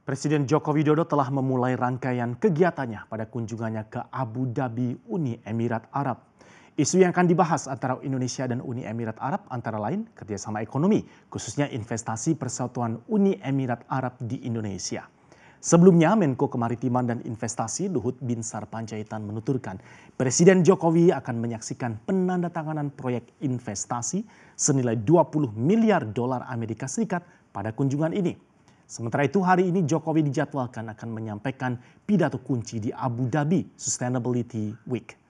Presiden Joko Widodo telah memulai rangkaian kegiatannya pada kunjungannya ke Abu Dhabi, Uni Emirat Arab. Isu yang akan dibahas antara Indonesia dan Uni Emirat Arab antara lain kerjasama ekonomi, khususnya investasi Persatuan Uni Emirat Arab di Indonesia. Sebelumnya, Menko Kemaritiman dan Investasi Luhut Binsar Panjaitan menuturkan, Presiden Jokowi akan menyaksikan penandatanganan proyek investasi senilai 20 miliar dolar Amerika Serikat pada kunjungan ini. Sementara itu hari ini Jokowi dijadwalkan akan menyampaikan pidato kunci di Abu Dhabi Sustainability Week.